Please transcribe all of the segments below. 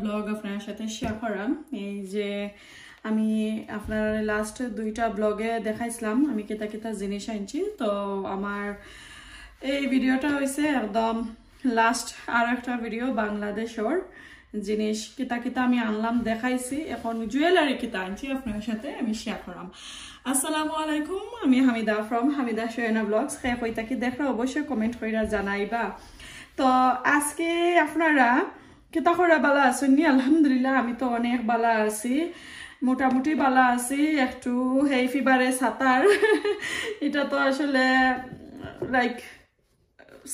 blog আপনার সাথে share করাম এই যে আমি আপনার লাস্ট দুইটা ব্লগে দেখাইছিলাম আমি কেতা কেতা জিনিস আনছি তো আমার এই ভিডিওটা হয়েছে একদম লাস্ট আর একটা ভিডিও বাংলাদেশর জিনিস কিতা কেতা আমি আনলাম দেখাইছি এখন জুয়েলারি কিতা আনছি আপনার সাথে আমি শেয়ার করাম আসসালামু আলাইকুম আমি হামিদা ফ্রম হামিদা সোয়েনা ব্লগস হ্যাঁ কইতা কি অবশ্যই কমেন্ট কইরা জানাইবা তো আজকে আপনারা কেতা খরা বালা আছে নি আলহামদুলিল্লাহ আমি তো অনেক বালা আছি মোটামুটি বালা আছে একটু হেই ফিবারে সাঁতার এটা তো আসলে লাইক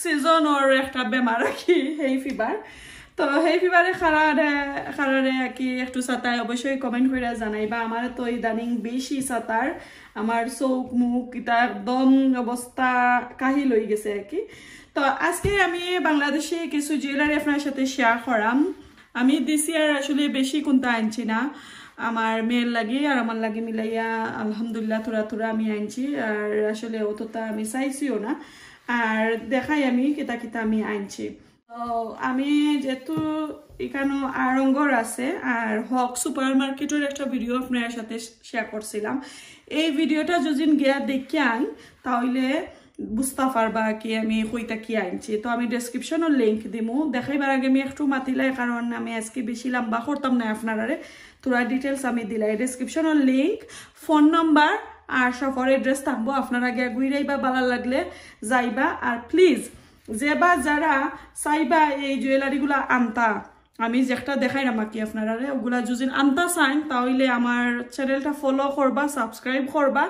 সিজনের একটা বেমার কি হেই ফিবার তো হেই ফিবারে খারারে খারারে আর কি একটু সাঁতায় অবশ্যই কমেন্ট করে জানাইবা আমার তো ইদানিং বেশি সাঁতার আমার চোখ মুখ এটা একদম অবস্থা কাহি লই গেছে আর কি তো আজকে আমি বাংলাদেশে কিছু জুয়েলারি আপনার সাথে শেয়ার করাম আমি দিস ইয়ার আসলে বেশি কোনটা আনছি না আমার মেয়ের লাগে আর আমার লাগে মিলাইয়া আলহামদুলিল্লাহ তোরা তোরা আমি আনছি আর আসলে অতটা আমি চাইছিও না আর দেখাই আমি কেতা কেতা আমি আনছি তো আমি যেহেতু এখানেও আরঙ্গর আছে আর হক সুপার মার্কেটের একটা ভিডিও আপনার সাথে শেয়ার করছিলাম এই ভিডিওটা যদি গিয়া আন তাহলে বুস্তাফার বা কি আমি হইতা কি আনছি তো আমি ডেসক্রিপশনও লিঙ্ক দিমু দেখাইবার আগে আমি একটু মাতিলাই কারণ আমি আজকে বেশি লম্বা করতাম না আপনারারে তোরা ডিটেলস আমি দিলাই ডেসক্রিপশনের লিঙ্ক ফোন নাম্বার আর সফর এড্রেস থাকবো আপনারা গিয়া ঘুরাই বা বালা লাগলে যাইবা আর প্লিজ যে বা যারা চাইবা এই জুয়েলারিগুলা আনতা আমি যেটা না বাকি আপনারা ওগুলা যদি আনতা চান তাহলে আমার চ্যানেলটা ফলো করবা সাবস্ক্রাইব করবা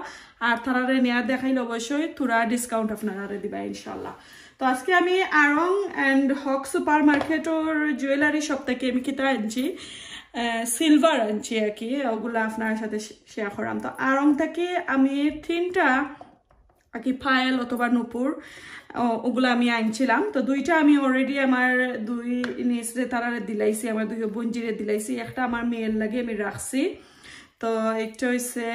আর তারারে নেয়া দেখাইলে অবশ্যই থোড়া ডিসকাউন্ট আপনারা দিবা ইনশাল্লাহ তো আজকে আমি আরং অ্যান্ড হক সুপার মার্কেটর জুয়েলারি শপ থেকে আমি কিতা আনছি সিলভার আনছি আর কি ওগুলো আপনার সাথে শেয়ার করলাম তো আরং থেকে আমি তিনটা আর কি পায়েল অথবা নূপুর ওগুলো আমি আনছিলাম তো দুইটা আমি অলরেডি আমার দুই রে তারারে দিলাইছি আমার দুই বঞ্জিরে দিলাইছি একটা আমার মেয়ের লাগে আমি রাখছি তো একটা হয়েছে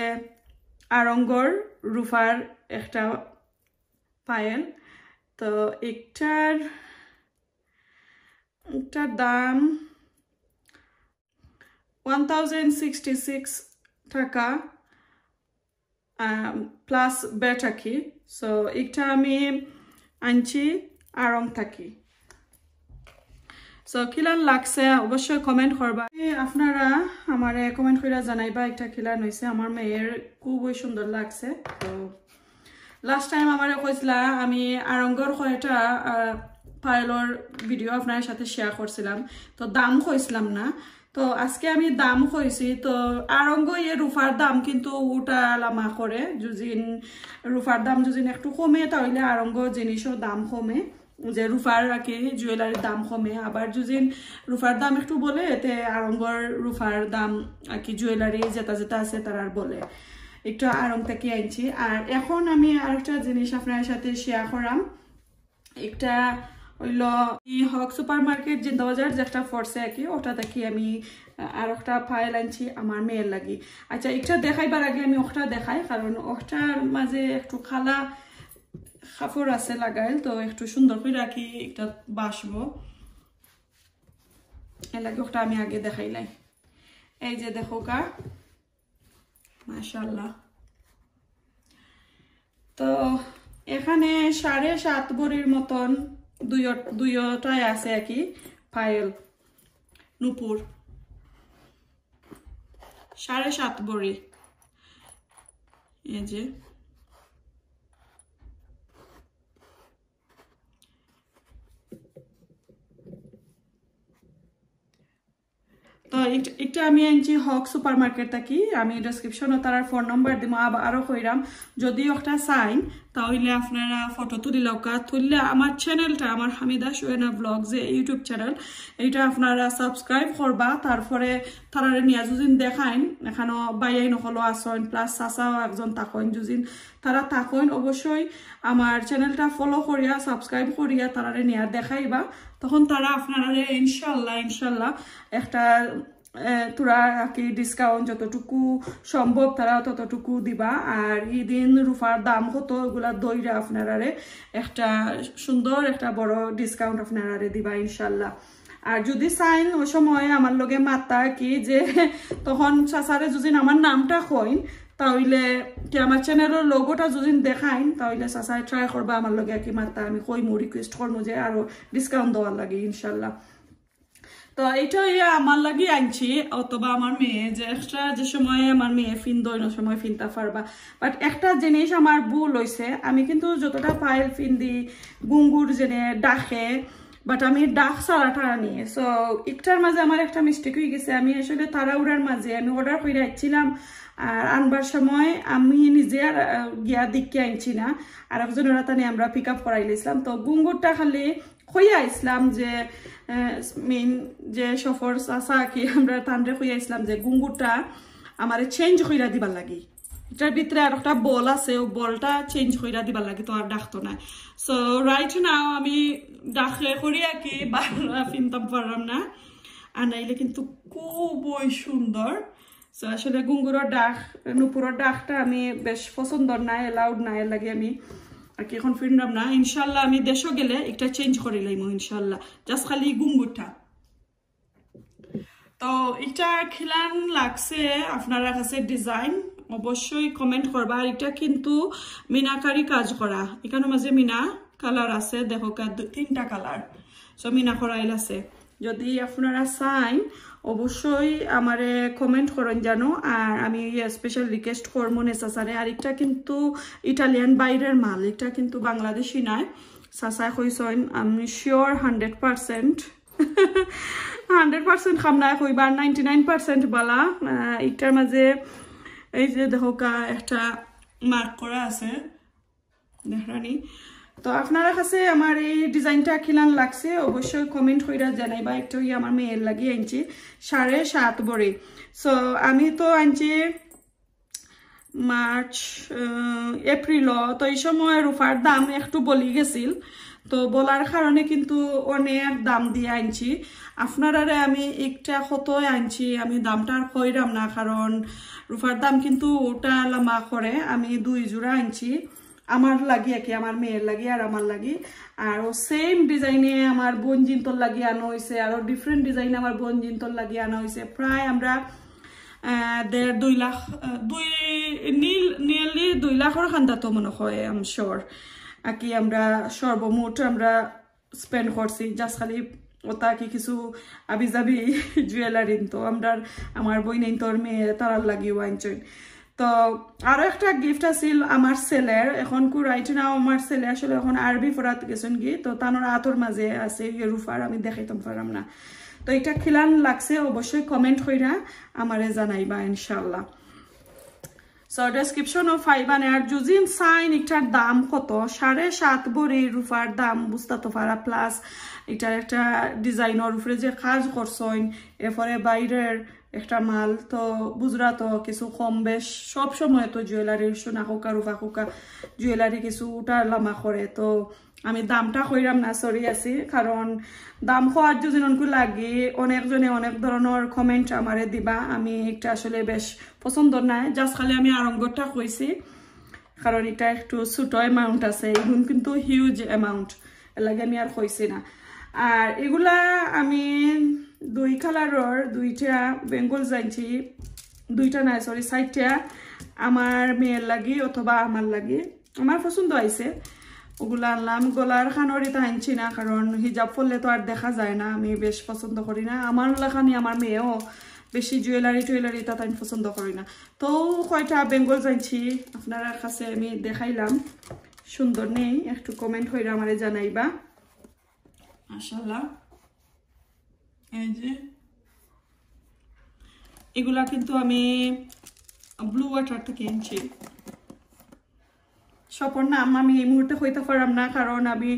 আরঙ্গর রুফার একটা পায়েল তো একটার একটার দাম ওয়ান টাকা প্লাস বেটা কি সো একটা আমি আনছি আরং থাকি সো কিলান লাগছে অবশ্যই কমেন্ট করবা আপনারা আমার কমেন্ট করে জানাইবা একটা কিলান হয়েছে আমার মেয়ের খুবই সুন্দর লাগছে তো লাস্ট টাইম আমার কইছিলা আমি আরঙ্গর কয়টা পায়েলর ভিডিও আপনার সাথে শেয়ার করছিলাম তো দাম কইছিলাম না তো আজকে আমি দাম হয়েছি তো আরঙ্গ ইয়ে রুফার দাম কিন্তু উটা লামা করে যুজিন রুফার দাম যুজিন একটু কমে তাহলে আরঙ্গ জিনিসও দাম কমে যে রুফার রাখে জুয়েলারির দাম কমে আবার যুজিন রুফার দাম একটু বলে এতে আরঙ্গর রুফার দাম আর কি জুয়েলারি যেটা যেটা আছে আর বলে একটু আরং থেকে আনছি আর এখন আমি আরেকটা জিনিস আপনার সাথে শেয়ার করাম একটা হইল ই হক সুপার মার্কেট যে দরজার যেটা ফরসে আঁকি ওটা দেখি আমি আর একটা ফাইল আনছি আমার মেয়ের লাগে আচ্ছা একটা দেখাইবার আগে আমি ওটা দেখাই কারণ ওটার মাঝে একটু খালা খাফর আছে লাগাইল তো একটু সুন্দর করে রাখি একটা বাসবো এর লাগে ওটা আমি আগে দেখাইলাই এই যে দেখো কা মাশাল্লাহ তো এখানে সাড়ে সাত ভরির মতন দুই দুইটায় আছে আর কি পায়েল নুপুর সাড়ে সাত বড়ি এই যে তো একটা আমি আনছি হক সুপার মার্কেট থাকি আমি ডেসক্রিপশনও তার ফোন নম্বর দিব আরও কইরাম যদি একটা সাইন তাহলে আপনারা ফটো তুলি লোকা তুললে আমার চ্যানেলটা আমার হামিদা সুয়েনা ব্লগ যে ইউটিউব চ্যানেল এইটা আপনারা সাবস্ক্রাইব করবা তারপরে তারারে নিয়া যুজিন দেখাইন এখানো বাইয়াই নহলো আসন প্লাস চাচাও একজন তাকইন যুজিন তারা তাকইন অবশ্যই আমার চ্যানেলটা ফলো করিয়া সাবস্ক্রাইব করিয়া তারারে নিয়া দেখাইবা তখন তারা আপনারারে ইনশাল্লাহ ইনশাল্লাহ একটা তোরা আর কি ডিসকাউন্ট যতটুকু সম্ভব তারা ততটুকু দিবা আর দিন রুফার দাম হতো ওগুলা দইরা আপনারারে একটা সুন্দর একটা বড় ডিসকাউন্ট আপনারারে দিবা ইনশাল্লাহ আর যদি চাইন ওই সময় আমার লগে মাতা কি যে তখন চাচারে যদি আমার নামটা কইন তাহলে কি আমার চ্যানেলের লগোটা যদি দেখাইন তাহলে চাচাই ট্রাই করবা আমার লগে কি মাতা আমি কই মো রিকোয়েস্ট করবো যে আরও ডিসকাউন্ট দেওয়ার লাগে ইনশাল্লাহ তো এইটাই আমার লাগি আনছি অথবা আমার মেয়ে যে এক্সট্রা যে সময় আমার মেয়ে ফিন দইন সময় ফিনতা ফারবা বাট একটা জিনিস আমার ভুল হয়েছে আমি কিন্তু যতটা ফাইল ফিন দিই গুঙ্গুর জেনে ডাকে বাট আমি ডাক সারাটা আনি সো ইফটার মাঝে আমার একটা মিস্টেক হয়ে গেছে আমি আসলে তারাউড়ার মাঝে আমি অর্ডার করে আসছিলাম আর আনবার সময় আমি নিজে আর গিয়া দিকে আনছি না আর একজন ওরা তানে আমরা পিক আপ করাইলাম তো গুঙ্গুরটা খালি হইয়া আসলাম যে মেইন যে সফর আসা কি আমরা তানরে হইয়া আসলাম যে গুঙ্গুরটা আমার চেঞ্জ খুঁড়া দিবার লাগে এটার ভিতরে আর একটা বল আছে ও বলটা চেঞ্জ কইরা দিবার লাগে তো আর ডাকতো না সো রাইট নাও আমি ডাকলে করি আর কি বারোটা ফিনতাম পারলাম না আর নাইলে কিন্তু খুবই সুন্দর সো আসলে গুঙ্গুরর ডাক নুপুরের ডাকটা আমি বেশ পছন্দ না এলাউড না এর লাগে আমি আর কি এখন ফিরলাম না ইনশাল্লাহ আমি দেশও গেলে একটা চেঞ্জ করে লাইমো ইনশাল্লাহ জাস্ট খালি গুঙ্গুরটা তো এটা খিলান লাগছে আপনারা কাছে ডিজাইন অবশ্যই কমেন্ট করবা আর এটা কিন্তু মিনাকারি কাজ করা এখানে মাঝে মিনা কালার আছে দেখো তিনটা কালার সো মিনা করাইল আছে যদি আপনারা চাই অবশ্যই আমারে কমেন্ট করেন জানো আর আমি স্পেশাল রিকোয়েস্ট করবো নেসাসারে আর এটা কিন্তু ইটালিয়ান বাইরের মাল এটা কিন্তু বাংলাদেশি নাই সাসায় কইসন আমি sure hundred percent hundred percent খামনায় কইবার নাইনটি নাইন পার্সেন্ট বালা এটার মাঝে এই যে দেখো কা একটা মার্ক করা আছে দেখানি তো আপনারা কাছে আমার এই ডিজাইনটা খিলান লাগছে অবশ্যই কমেন্ট কইরা জানাইবা একটু আমার মেয়ের লাগিয়ে আনছি সাড়ে সাত বড়ে সো আমি তো আনছি মার্চ এপ্রিল তো এই সময় রুফার দাম একটু বলি গেছিল তো বলার কারণে কিন্তু অনেক দাম দিয়ে আনছি আপনারারে আমি একটা হতোই আনছি আমি দামটা আর কইরাম না কারণ রুফার দাম কিন্তু ওটা লামা করে আমি দুই জোড়া আনছি আমার লাগি কি আমার মেয়ের লাগি আর আমার লাগি আর সেম ডিজাইনে আমার বনজিন্তর লাগিয়ে আনা হয়েছে আরও ডিফারেন্ট ডিজাইনে আমার বনজিন্তর লাগিয়ে আনা হয়েছে প্রায় আমরা দেড় দুই লাখ দুই নীল নিয়ারলি দুই লাখের খান্দাতো মনে হয় আম শিওর কি আমরা সর্বমোট আমরা স্পেন্ড করছি জাস্ট খালি ওটা কি কিছু আবি যাবি জুয়েলারি তো আমরা আমার বই নেই তোর মেয়ে তারার লাগিও আইনচইন তো আরও একটা গিফট আছিল আমার ছেলের এখন কু রাইট নাও আমার ছেলে আসলে এখন আরবি ফোরাত গেছেন কি তো তানোর আতর মাঝে আছে ইয়ে রুফার আমি দেখাইতাম পারাম না তো এটা খিলান লাগছে অবশ্যই কমেন্ট হইরা আমারে জানাইবা ইনশাল্লাহ সো ডেসক্রিপশন অফ ফাইবান আর জুজিন সাইন এটার দাম কত সাড়ে সাত ভরি রুফার দাম বুঝতে পারা প্লাস এটার একটা ডিজাইনের উপরে যে কাজ করছেন এরপরে বাইরের একটা মাল তো বুজরা তো কিছু কম বেশ সব সময় তো জুয়েলারি সোনা কুকা রুফা হোকা জুয়েলারি কিছু উঠা লামা করে তো আমি দামটা কইরাম না সরি আছি কারণ দাম হওয়ার যোজনকু লাগি অনেকজনে অনেক ধরনের কমেন্ট আমারে দিবা আমি এটা আসলে বেশ পছন্দ নাই জাস্ট খালি আমি আরঙ্গটা কইছি কারণ এটা একটু ছোট অ্যামাউন্ট আছে এগুলো কিন্তু হিউজ অ্যামাউন্ট লাগে আমি আর কইছি না আর এগুলা আমি দুই কালারর দুইটা বেঙ্গল যাইছি দুইটা নাই সরি সাইডটা আমার মেয়ের লাগি অথবা আমার লাগি আমার পছন্দ আইছে ওগুলো আনলাম গলার খানোর এটা আনছি না কারণ হিজাব পরলে তো আর দেখা যায় না আমি বেশ পছন্দ করি না আমার লেখানি আমার মেয়েও বেশি জুয়েলারি টুয়েলারি তা আমি পছন্দ করি না তো কয়টা বেঙ্গল জানছি আপনার কাছে আমি দেখাইলাম সুন্দর নেই একটু কমেন্ট হইরা আমারে জানাইবা মাসাল্লাহ এই যে এগুলা কিন্তু আমি ব্লু ওয়াটার থেকে এনেছি স্বপন না আমি এই মুহূর্তে হইতে পারলাম না কারণ আমি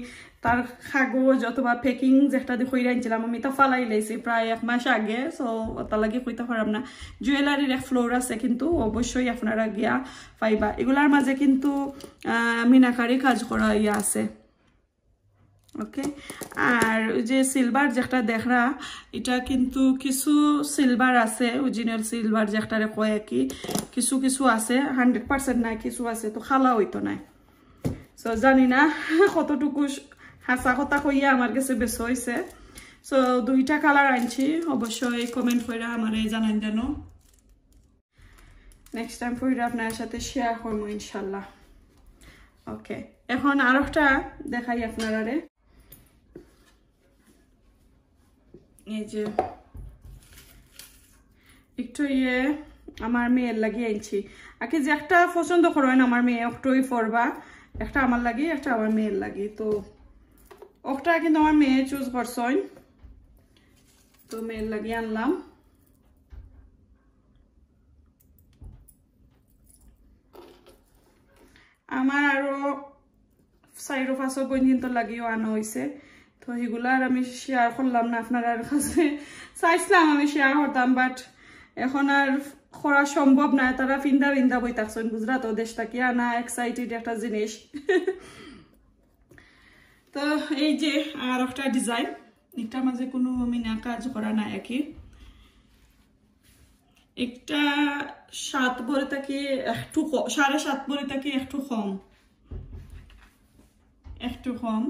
তার কাগজ অথবা প্যাকিং যেটা দিয়ে হইরা আনছিলাম আমি তা ফালাই লাইছি প্রায় এক মাস আগে সো তার লাগে হইতে পারলাম না জুয়েলারির এক ফ্লোর আছে কিন্তু অবশ্যই আপনারা গিয়া পাইবা এগুলার মাঝে কিন্তু মিনাকারি কাজ করা ইয়া আছে ওকে আর ওই যে সিলভার যেটা দেখরা এটা কিন্তু কিছু সিলভার আছে অরিজিনাল সিলভার যেটারে কয় কি কিছু কিছু আছে হান্ড্রেড পার্সেন্ট নাই কিছু আছে তো খালা হইতো নাই সো জানি না কতটুকু হাসা কথা কইয়া আমার কাছে বেশ হয়েছে সো দুইটা কালার আনছি অবশ্যই কমেন্ট করে আমার এই জানান যেন নেক্সট টাইম ফুড আপনার সাথে শেয়ার করবো ইনশাল্লাহ ওকে এখন আর একটা দেখাই আপনারা এই যে একটু ইয়ে আমার মেয়ের লাগিয়ে আনছি আগে যে একটা পছন্দ করেন আমার মেয়ে অক্টোই পরবা একটা আমার লাগি একটা আমার মেয়ের লাগি তো অক্টা কিন্তু আমার মেয়ে চুজ করছেন তো মেয়ের লাগিয়ে আনলাম আমার আরও চাৰিটো পাঁচৰ গঞ্জিনটো লাগিও আনা হয়েছে তো এগুলো আর আমি শেয়ার করলাম না আপনার আর কাছে চাইছিলাম আমি শেয়ার করতাম বাট এখন আর করা সম্ভব না তারা ফিন্দা ফিন্দা বই থাকছেন গুজরাট দেশটা থাকি আনা এক্সাইটেড একটা জিনিস তো এই যে আর একটা ডিজাইন এটার মাঝে কোনো আমি না কাজ করা না একই একটা সাত ভরে থাকি একটু সাড়ে সাত ভরে থাকি একটু কম একটু কম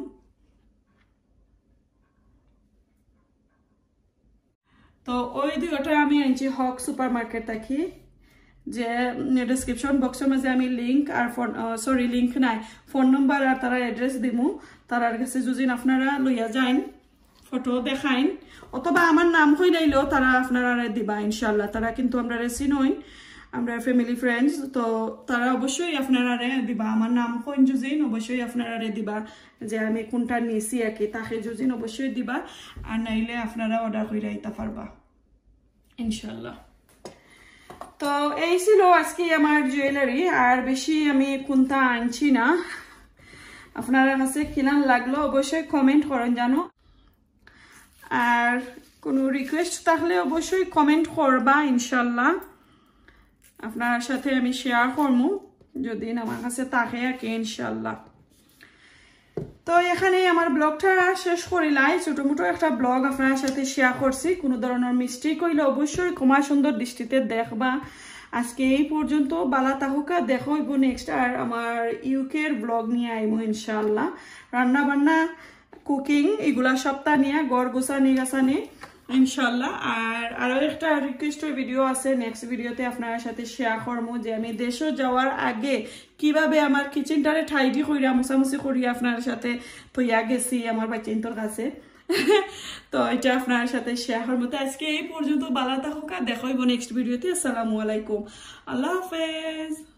তো ওই দুইটা আমি আনছি হক সুপার মার্কেট থাকি যে ডিসক্রিপশন বক্সের মাঝে আমি লিঙ্ক আর ফোন সরি লিঙ্ক নাই ফোন নম্বর আর তারা এড্রেস দিমু তারার কাছে যদি আপনারা লইয়া যান ফটো দেখাইন অথবা আমার নাম হইলাইলেও তারা আপনারা দিবা ইনশাল্লাহ তারা কিন্তু আমরা রেসি নই আমরা ফ্যামিলি ফ্রেন্ডস তো তারা অবশ্যই আপনারা রে দিবা আমার নাম কোন জুজিন অবশ্যই আপনারা রে দিবা যে আমি কোনটা নিছি আর কি তাকে জুজিন অবশ্যই দিবা আর নাইলে আপনারা অর্ডার করে আইতে পারবা ইনশাল্লাহ তো এই ছিল আজকে আমার জুয়েলারি আর বেশি আমি কোনটা আনছি না আপনারা কাছে কিনান লাগলো অবশ্যই কমেন্ট করেন জানো আর কোনো রিকোয়েস্ট থাকলে অবশ্যই কমেন্ট করবা ইনশাল্লাহ আপনার সাথে আমি শেয়ার করবো যদি আমার কাছে থাকে আর ইনশাল্লাহ তো এখানে আমার ব্লগটা শেষ করিলাই ছোটো মোটো একটা ব্লগ আপনার সাথে শেয়ার করছি কোনো ধরনের মিস্টেক হইলে অবশ্যই ক্ষমা সুন্দর দৃষ্টিতে দেখবা আজকে এই পর্যন্ত বালা তাহুকা দেখা নেক্সট আর আমার ইউকের ব্লগ নিয়ে আইবো ইনশাল্লাহ রান্না বান্না কুকিং এগুলা সপ্তাহ নিয়ে গড় গোছা নিয়ে গাছা নিয়ে ইনশাল্লাহ আর আরও একটা রিকোয়েস্ট ভিডিও আছে নেক্সট ভিডিওতে আপনার সাথে শেয়ার করবো যে আমি দেশও যাওয়ার আগে কিভাবে আমার কিচেনটারে ঠাইডি করিয়া মোছামুছি করিয়া আপনার সাথে থইয়া গেছি আমার বাচ্চিন্তর কাছে তো এটা আপনার সাথে শেয়ার করবো তো আজকে এই পর্যন্ত বালা থাকুক আর দেখাইব নেক্সট ভিডিওতে আসসালামু আলাইকুম আল্লাহ হাফেজ